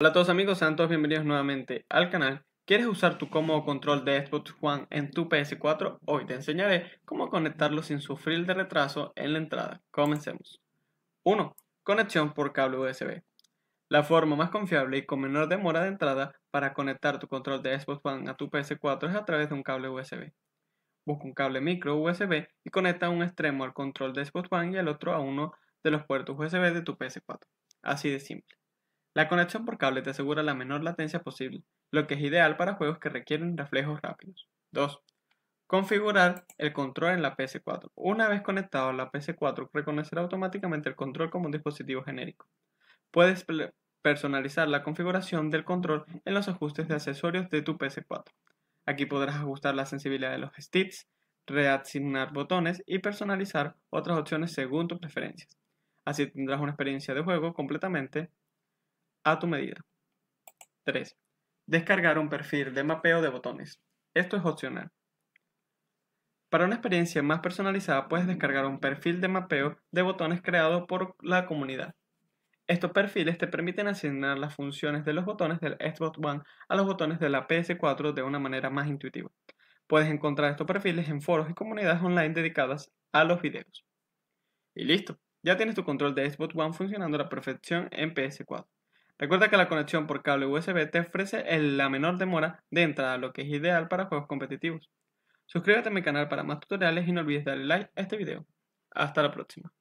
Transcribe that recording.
Hola a todos amigos, sean todos bienvenidos nuevamente al canal. ¿Quieres usar tu cómodo control de Xbox One en tu PS4? Hoy te enseñaré cómo conectarlo sin sufrir de retraso en la entrada. Comencemos. 1. Conexión por cable USB. La forma más confiable y con menor demora de entrada para conectar tu control de Xbox One a tu PS4 es a través de un cable USB. Busca un cable micro USB y conecta un extremo al control de Xbox One y el otro a uno de los puertos USB de tu PS4. Así de simple. La conexión por cable te asegura la menor latencia posible, lo que es ideal para juegos que requieren reflejos rápidos. 2. Configurar el control en la PS4. Una vez conectado, a la PS4 reconocerá automáticamente el control como un dispositivo genérico. Puedes personalizar la configuración del control en los ajustes de accesorios de tu PS4. Aquí podrás ajustar la sensibilidad de los sticks, reasignar botones y personalizar otras opciones según tus preferencias. Así tendrás una experiencia de juego completamente a tu medida. 3. Descargar un perfil de mapeo de botones. Esto es opcional. Para una experiencia más personalizada puedes descargar un perfil de mapeo de botones creado por la comunidad. Estos perfiles te permiten asignar las funciones de los botones del Xbox One a los botones de la PS4 de una manera más intuitiva. Puedes encontrar estos perfiles en foros y comunidades online dedicadas a los videos. Y listo, ya tienes tu control de Xbox One funcionando a la perfección en PS4. Recuerda que la conexión por cable USB te ofrece la menor demora de entrada, lo que es ideal para juegos competitivos. Suscríbete a mi canal para más tutoriales y no olvides darle like a este video. Hasta la próxima.